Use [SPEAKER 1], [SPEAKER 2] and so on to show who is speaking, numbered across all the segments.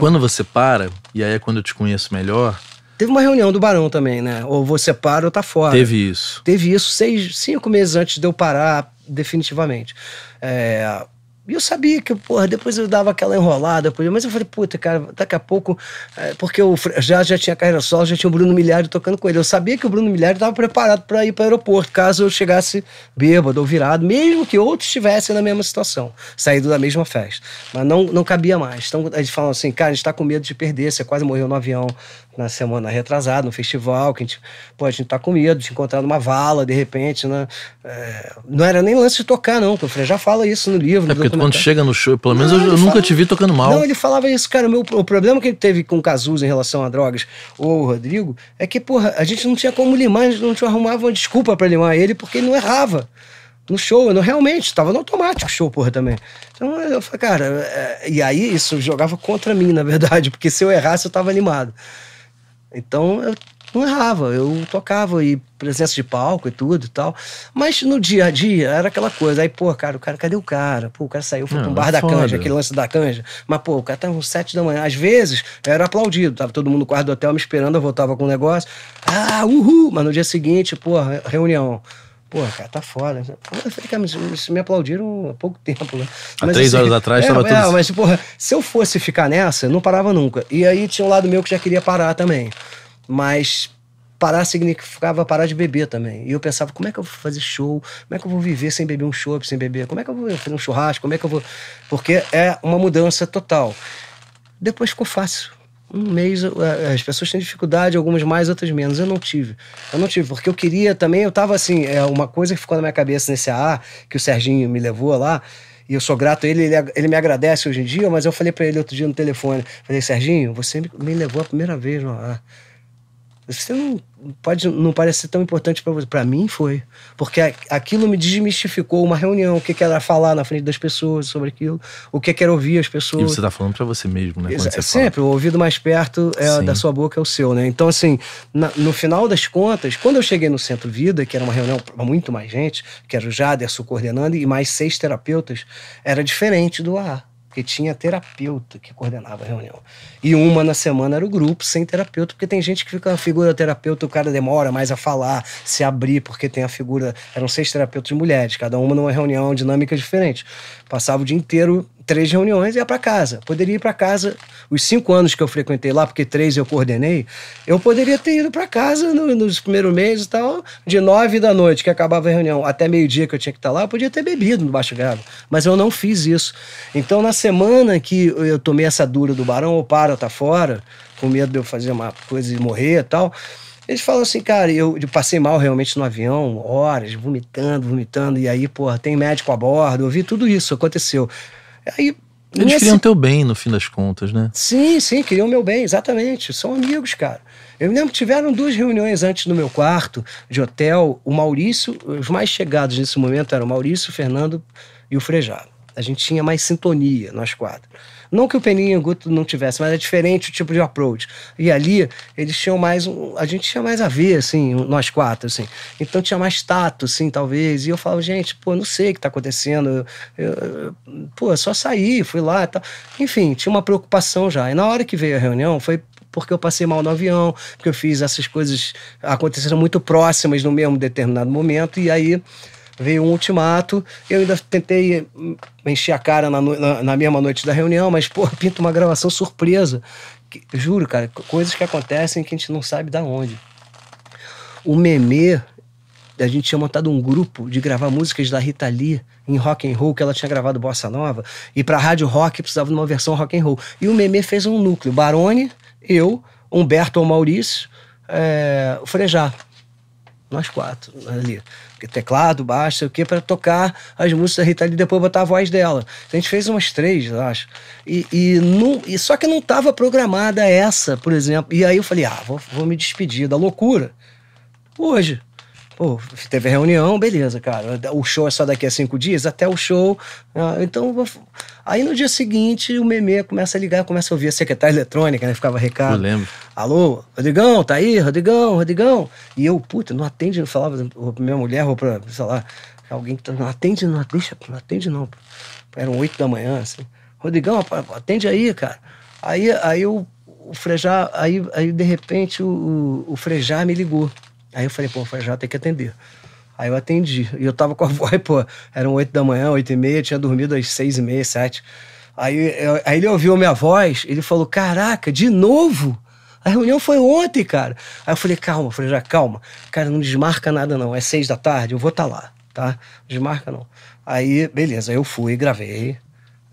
[SPEAKER 1] Quando você para, e aí é quando eu te conheço melhor. Teve uma reunião do Barão também, né? Ou você para ou tá fora. Teve isso. Teve isso seis, cinco meses antes de eu parar definitivamente. É, e eu sabia que, porra, depois eu dava aquela enrolada, mas eu falei, puta, cara, daqui a pouco, é, porque eu já, já tinha carreira solo, já tinha o Bruno Milhari tocando com ele. Eu sabia que o Bruno Milhari estava preparado para ir para o aeroporto, caso eu chegasse bêbado ou virado, mesmo que outros estivessem na mesma situação, saído da mesma festa. Mas não, não cabia mais. Então eles falam assim, cara, a gente está com medo de perder, você quase morreu no avião na semana retrasada, no festival, que a gente, pô, a gente tá com medo de encontrar numa vala, de repente, né? É, não era nem lance de tocar, não. Eu falei, já fala isso no livro, é no quando chega no show, pelo menos não, eu, eu nunca fala... te vi tocando mal. Não, ele falava isso, cara. O, meu, o problema que ele teve com o Cazuza em relação a drogas ou o Rodrigo é que, porra, a gente não tinha como limar, a gente não arrumava uma desculpa para limar ele porque ele não errava no show. Eu não, realmente, estava no automático show, porra, também. Então eu falei, cara, é, e aí isso jogava contra mim, na verdade, porque se eu errasse eu estava animado. Então eu não errava, eu tocava e presença de palco e tudo e tal. Mas no dia a dia era aquela coisa. Aí, pô, cara, o cara, cadê o cara? Pô, o cara saiu, foi não, pra um bar da foda. canja, aquele lance da canja. Mas, pô, o cara tava às sete da manhã. Às vezes eu era aplaudido, tava todo mundo no quarto do hotel me esperando, eu voltava com o um negócio. Ah, uhul! Mas no dia seguinte, pô, reunião. Pô, cara, tá foda. Né? Eu falei, cara, mas me aplaudiram há pouco tempo, né? Há três assim, horas atrás é, tava é, tudo... É, mas, porra, se eu fosse ficar nessa, não parava nunca. E aí tinha um lado meu que já queria parar também. Mas parar significava parar de beber também. E eu pensava, como é que eu vou fazer show? Como é que eu vou viver sem beber um show, sem beber? Como é que eu vou fazer um churrasco? Como é que eu vou. Porque é uma mudança total. Depois ficou fácil um mês é, é, as pessoas têm dificuldade, algumas mais, outras menos. Eu não tive. Eu não tive, porque eu queria também, eu tava assim, é uma coisa que ficou na minha cabeça nesse AA, que o Serginho me levou lá, e eu sou grato a ele, ele, ele me agradece hoje em dia, mas eu falei para ele outro dia no telefone, falei, Serginho, você me, levou a primeira vez no você não pode não parecer tão importante para você. Para mim foi, porque aquilo me desmistificou uma reunião, o que, que era falar na frente das pessoas sobre aquilo, o que, que era ouvir as pessoas. E você está falando para você mesmo, né? Quando você Sempre, o ouvido mais perto é da sua boca é o seu, né? Então assim, na, no final das contas, quando eu cheguei no Centro Vida, que era uma reunião para muito mais gente, que era o Jaderson coordenando e mais seis terapeutas, era diferente do ar porque tinha terapeuta que coordenava a reunião. E uma na semana era o grupo sem terapeuta, porque tem gente que fica na figura terapeuta, o cara demora mais a falar, se abrir, porque tem a figura. Eram seis terapeutas mulheres, cada uma numa reunião, dinâmica diferente. Passava o dia inteiro três reuniões e ia para casa. Poderia ir para casa. Os cinco anos que eu frequentei lá, porque três eu coordenei, eu poderia ter ido para casa no, nos primeiros meses e tal, de nove da noite, que acabava a reunião, até meio-dia que eu tinha que estar tá lá, eu podia ter bebido no Baixo Gado. Mas eu não fiz isso. Então, na semana que eu tomei essa dura do Barão, ou para, tá fora, com medo de eu fazer uma coisa e morrer e tal. Eles falam assim, cara, eu, eu passei mal realmente no avião, horas, vomitando, vomitando, e aí, porra, tem médico a bordo, eu vi tudo isso, aconteceu. Aí, Eles nesse... queriam teu bem, no fim das contas, né? Sim, sim, queriam meu bem, exatamente. São amigos, cara. Eu me lembro que tiveram duas reuniões antes no meu quarto de hotel. O Maurício, os mais chegados nesse momento eram o Maurício, o Fernando e o Frejado. A gente tinha mais sintonia, nós quatro. Não que o Peninha e o Guto não tivessem, mas é diferente o tipo de approach. E ali, eles tinham mais. Um, a gente tinha mais a ver, assim, nós quatro, assim. Então tinha mais tato, assim, talvez. E eu falo gente, pô, não sei o que tá acontecendo. Eu, eu, pô, é só saí, fui lá e tal. Enfim, tinha uma preocupação já. E na hora que veio a reunião, foi porque eu passei mal no avião, porque eu fiz essas coisas aconteceram muito próximas no mesmo determinado momento. E aí veio um ultimato. Eu ainda tentei hum, encher a cara na, na, na mesma noite da reunião, mas, pô, pinta uma gravação surpresa. Que, juro, cara, coisas que acontecem que a gente não sabe da onde. O Meme, a gente tinha montado um grupo de gravar músicas da Rita Lee em rock and roll, que ela tinha gravado bossa nova, e para rádio rock precisava de uma versão rock and roll. E o Meme fez um núcleo, Barone, eu, Humberto ou Maurício, é, o Frejá nós quatro ali. Teclado, baixo, sei o quê, para tocar as músicas da Rita e depois botar a voz dela. A gente fez umas três, eu acho. E, e, não, e só que não estava programada essa, por exemplo. E aí eu falei, ah, vou, vou me despedir da loucura. Hoje. Pô, teve reunião, beleza, cara. O show é só daqui a cinco dias, até o show. Ah, então, aí no dia seguinte, o Meme começa a ligar, começa a ouvir a secretária eletrônica, né? Ficava recado. Eu lembro. Alô, Rodrigão, tá aí? Rodrigão, Rodrigão. E eu, puta, não atende, não falava pra minha mulher ou pra, sei lá, alguém que tá, não atende, não, deixa, não atende não. Eram oito da manhã, assim. Rodrigão, atende aí, cara. Aí, aí eu, o Frejá, aí, aí de repente o, o Frejá me ligou. Aí eu falei, pô, já tem que atender. Aí eu atendi. E eu tava com a voz, pô, eram 8 da manhã, 8 e meia, tinha dormido às 6 e meia, 7. Aí, eu, aí ele ouviu a minha voz, ele falou: Caraca, de novo? A reunião foi ontem, cara. Aí eu falei, calma, eu falei, já calma. Cara, não desmarca nada, não. É seis da tarde, eu vou estar tá lá, tá? Desmarca não. Aí, beleza, eu fui, gravei,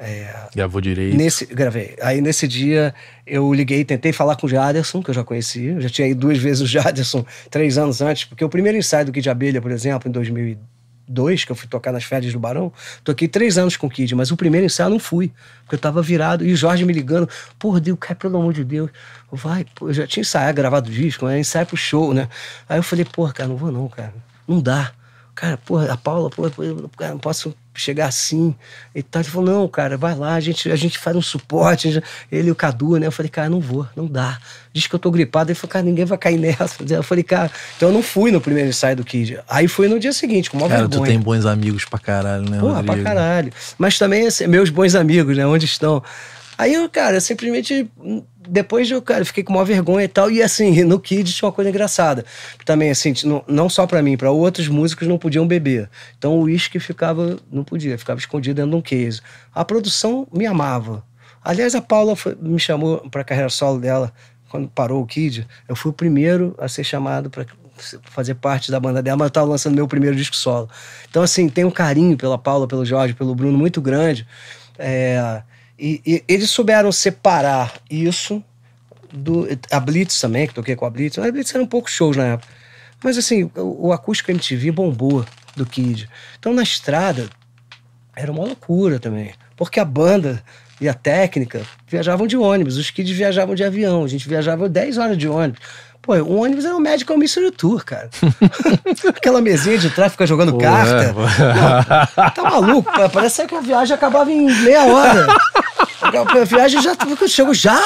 [SPEAKER 1] é, Gravou direito. Nesse, gravei. Aí nesse dia eu liguei, tentei falar com o Jaderson, que eu já conhecia. Eu já tinha ido duas vezes o Jaderson, três anos antes, porque o primeiro ensaio do Kid Abelha, por exemplo, em 2002, que eu fui tocar nas férias do Barão, toquei três anos com o Kid, mas o primeiro ensaio eu não fui, porque eu tava virado. E o Jorge me ligando, por Deus, cara, pelo amor de Deus, vai. Pô, eu já tinha ensaiado, gravado o disco, né? ensaio pro show, né? Aí eu falei, porra, cara, não vou não, cara. Não dá. Cara, porra, a Paula, porra, porra não posso chegar assim e tal. Ele falou, não, cara, vai lá, a gente, a gente faz um suporte. Ele e o Cadu, né? Eu falei, cara, não vou, não dá. Diz que eu tô gripado. Ele falou, cara, ninguém vai cair nessa. Eu falei, cara, então eu não fui no primeiro ensaio do Kid. Aí fui no dia seguinte, com uma cara, tu tem bons amigos pra caralho, né, Porra, pra caralho. Mas também, assim, meus bons amigos, né? Onde estão? Aí eu, cara, simplesmente depois eu, cara, fiquei com maior vergonha e tal. E assim, no Kids tinha uma coisa engraçada. Também, assim, não, não só para mim, para outros músicos não podiam beber. Então o uísque ficava, não podia, ficava escondido dentro de um case. A produção me amava. Aliás, a Paula foi, me chamou para a carreira solo dela quando parou o Kid. Eu fui o primeiro a ser chamado para fazer parte da banda dela, mas eu estava lançando meu primeiro disco solo. Então, assim, tenho um carinho pela Paula, pelo Jorge, pelo Bruno muito grande. É, e, e, eles souberam separar isso do. A Blitz também, que toquei com a Blitz. A Blitz era um pouco shows na época. Mas assim, o, o acústico MTV bombou do Kid. Então na estrada era uma loucura também. Porque a banda e a técnica viajavam de ônibus, os kids viajavam de avião, a gente viajava 10 horas de ônibus. Pô, o ônibus era um médico Mystery Tour, cara. Aquela mesinha de trás fica jogando carta. É, Não, tá maluco? Parece que a viagem acabava em meia hora. A viagem já. Eu chego já?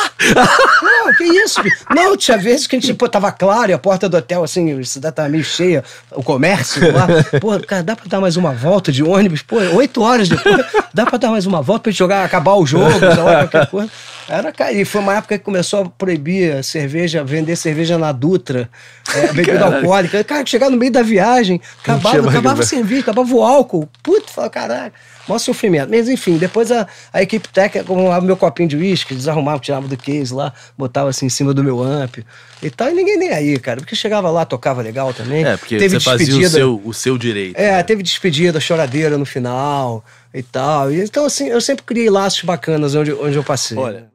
[SPEAKER 1] Não, que isso? Não, tinha vezes que a gente, pô, tava claro e a porta do hotel, assim, a cidade tava meio cheia, o comércio lá. Pô, cara, dá pra dar mais uma volta de ônibus? Pô, oito horas depois, dá pra dar mais uma volta pra gente jogar, acabar o jogo, sei lá, qualquer coisa. Era, cara, e foi uma época que começou a proibir cerveja, vender cerveja na Dutra, é, bebida alcoólica. Cara, chegar no meio da viagem, acabava, acabava o serviço, acabava o álcool. Puto, fala, caralho. Mó sofrimento. Mas enfim, depois a, a equipe técnica arrumava meu copinho de uísque, desarrumava, tirava do case lá, botava assim em cima do meu amp e tal. E ninguém nem aí, cara. Porque chegava lá, tocava legal também. É, porque teve você despedida, fazia o seu, o seu direito. É, né? teve despedida, choradeira no final e tal. E, então, assim, eu sempre criei laços bacanas onde, onde eu passei. Olha,